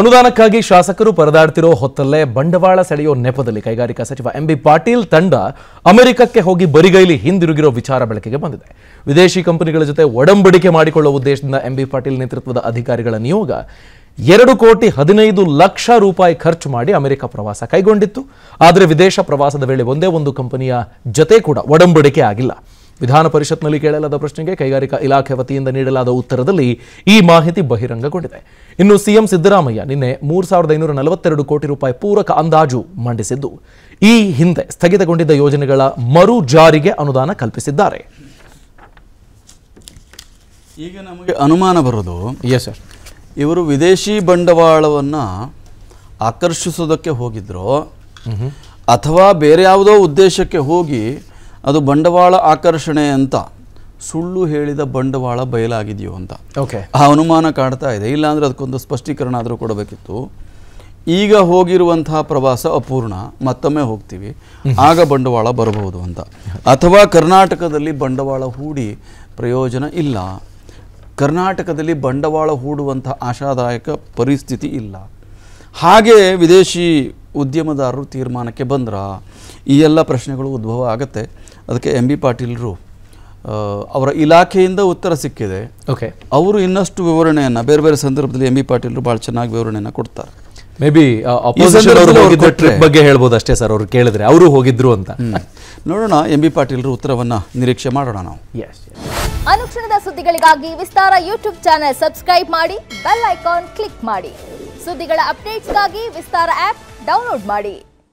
ಅನುದಾನಕ್ಕಾಗಿ ಶಾಸಕರು ಪರದಾಡ್ತಿರೋ ಹೊತ್ತಲ್ಲೇ ಬಂಡವಾಳ ಸೆಳೆಯೋ ನೆಪದಲ್ಲಿ ಕೈಗಾರಿಕಾ ಸಚಿವ ಬಿ ಪಾಟೀಲ್ ತಂಡ ಅಮೆರಿಕಕ್ಕೆ ಹೋಗಿ ಬರಿಗೈಲಿ ಹಿಂದಿರುಗಿರೋ ವಿಚಾರ ಬೆಳಕಿಗೆ ಬಂದಿದೆ ವಿದೇಶಿ ಕಂಪನಿಗಳ ಜೊತೆ ಒಡಂಬಡಿಕೆ ಮಾಡಿಕೊಳ್ಳುವ ಉದ್ದೇಶದಿಂದ ಬಿ ಪಾಟೀಲ್ ನೇತೃತ್ವದ ಅಧಿಕಾರಿಗಳ ನಿಯೋಗ ಎರಡು ಕೋಟಿ ಹದಿನೈದು ಲಕ್ಷ ರೂಪಾಯಿ ಖರ್ಚು ಮಾಡಿ ಅಮೆರಿಕ ಪ್ರವಾಸ ಕೈಗೊಂಡಿತ್ತು ಆದರೆ ವಿದೇಶ ಪ್ರವಾಸದ ವೇಳೆ ಒಂದೇ ಒಂದು ಕಂಪನಿಯ ಜೊತೆ ಕೂಡ ಒಡಂಬಡಿಕೆ ಆಗಿಲ್ಲ ವಿಧಾನ ಪರಿಷತ್ನಲ್ಲಿ ಕೇಳಲಾದ ಪ್ರಶ್ನೆಗೆ ಕೈಗಾರಿಕಾ ಇಲಾಖೆ ವತಿಯಿಂದ ನೀಡಲಾದ ಉತ್ತರದಲ್ಲಿ ಈ ಮಾಹಿತಿ ಬಹಿರಂಗಗೊಂಡಿದೆ ಇನ್ನು ಸಿಎಂ ಸಿದ್ದರಾಮಯ್ಯ ನಿನ್ನೆ ಮೂರು ಸಾವಿರದ ಐನೂರ ನಲವತ್ತೆರಡು ಕೋಟಿ ರೂಪಾಯಿ ಪೂರಕ ಅಂದಾಜು ಮಂಡಿಸಿದ್ದು ಈ ಹಿಂದೆ ಸ್ಥಗಿತಗೊಂಡಿದ್ದ ಯೋಜನೆಗಳ ಮರು ಜಾರಿಗೆ ಅನುದಾನ ಕಲ್ಪಿಸಿದ್ದಾರೆ ಈಗ ನಮಗೆ ಅನುಮಾನ ಬರೋದು ಎಸ್ ಸರ್ ಇವರು ವಿದೇಶಿ ಬಂಡವಾಳವನ್ನು ಆಕರ್ಷಿಸೋದಕ್ಕೆ ಹೋಗಿದ್ರು ಅಥವಾ ಬೇರೆ ಯಾವುದೋ ಉದ್ದೇಶಕ್ಕೆ ಹೋಗಿ ಅದು ಬಂಡವಾಳ ಆಕರ್ಷಣೆ ಅಂತ ಸುಳ್ಳು ಹೇಳಿದ ಬಂಡವಾಳ ಬಯಲಾಗಿದೆಯೋ ಅಂತ ಓಕೆ ಆ ಅನುಮಾನ ಕಾಡ್ತಾ ಇದೆ ಇಲ್ಲಾಂದರೆ ಅದಕ್ಕೊಂದು ಸ್ಪಷ್ಟೀಕರಣ ಆದರೂ ಕೊಡಬೇಕಿತ್ತು ಈಗ ಹೋಗಿರುವಂತಹ ಪ್ರವಾಸ ಅಪೂರ್ಣ ಮತ್ತೊಮ್ಮೆ ಹೋಗ್ತೀವಿ ಆಗ ಬಂಡವಾಳ ಬರಬಹುದು ಅಂತ ಅಥವಾ ಕರ್ನಾಟಕದಲ್ಲಿ ಬಂಡವಾಳ ಹೂಡಿ ಪ್ರಯೋಜನ ಇಲ್ಲ ಕರ್ನಾಟಕದಲ್ಲಿ ಬಂಡವಾಳ ಹೂಡುವಂಥ ಆಶಾದಾಯಕ ಪರಿಸ್ಥಿತಿ ಇಲ್ಲ ಹಾಗೆ ವಿದೇಶಿ ಉದ್ಯಮದಾರರು ತೀರ್ಮಾನಕ್ಕೆ ಬಂದ್ರ ಈ ಎಲ್ಲ ಪ್ರಶ್ನೆಗಳು ಉದ್ಭವ ಆಗುತ್ತೆ ಅದಕ್ಕೆ ಎಂ ಬಿ ಪಾಟೀಲ್ರು ಅವರ ಇಲಾಖೆಯಿಂದ ಉತ್ತರ ಸಿಕ್ಕಿದೆ ಓಕೆ ಅವರು ಇನ್ನಷ್ಟು ವಿವರಣೆಯನ್ನು ಬೇರೆ ಬೇರೆ ಸಂದರ್ಭದಲ್ಲಿ ಎಂ ಬಿ ಪಾಟೀಲ್ರು ಭಾಳ ಚೆನ್ನಾಗಿ ವಿವರಣೆಯನ್ನು ಕೊಡ್ತಾರೆ ಮೇ ಬಿ ಟ್ರಿಪ್ ಬಗ್ಗೆ ಹೇಳ್ಬೋದು ಅಷ್ಟೇ ಸರ್ ಅವರು ಕೇಳಿದ್ರೆ ಅವರು ಹೋಗಿದ್ರು ಅಂತ ನೋಡೋಣ ಎಂ ಬಿ ಪಾಟೀಲ್ರು ಉತ್ತರವನ್ನು ನಿರೀಕ್ಷೆ ಮಾಡೋಣ ನಾವು ಅನುಕ್ಷಣದ ಸುದ್ದಿಗಳಿಗಾಗಿ ವಿಸ್ತಾರ ಯೂಟ್ಯೂಬ್ ಚಾನೆಲ್ ಸಬ್ಸ್ಕ್ರೈಬ್ ಮಾಡಿ ಬೆಲ್ ಐಕಾನ್ ಕ್ಲಿಕ್ ಮಾಡಿ ಸುದ್ದಿಗಳ ಅಪ್ಡೇಟ್ಸ್ಗಾಗಿ ವಿಸ್ತಾರ ಆಪ್ ಡೌನ್ಲೋಡ್ ಮಾಡಿ